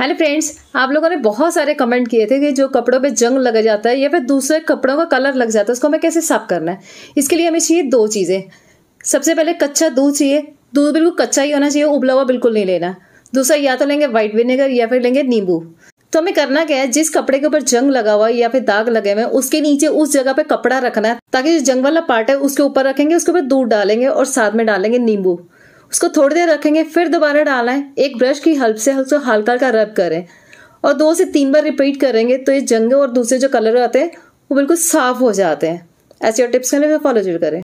hello friends आप लोगों ने बहुत सारे कमेंट किए थे कि जो कपड़ों पे जंग लग जाता है या फिर दूसरे कपड़ों का कलर लग जाता है उसको हमें कैसे साफ करना है इसके लिए हमें चाहिए दो चीज़ें सबसे पहले कच्चा दूध चाहिए दूध बिल्कुल कच्चा ही होना चाहिए उबला हुआ बिल्कुल नहीं लेना दूसरा या तो लेंगे वाइट विनेगर या फिर लेंगे नींबू तो हमें करना क्या है जिस कपड़े के ऊपर जंग लगा हुआ है या फिर दाग लगे हुए हैं उसके नीचे उस जगह पे कपड़ा रखना है ताकि जो जंग वाला पार्ट है उसके ऊपर रखेंगे उसके ऊपर दूध डालेंगे और साथ में डालेंगे नींबू उसको थोड़ी देर रखेंगे फिर दोबारा डालना है एक ब्रश की हेल्प से उसको हल्का हल्का रब करें और दो से तीन बार रिपीट करेंगे तो ये जंगे और दूसरे जो कलर आते हैं वो बिल्कुल साफ़ हो जाते हैं ऐसे और टिप्स के लिए फॉलो जरूर करें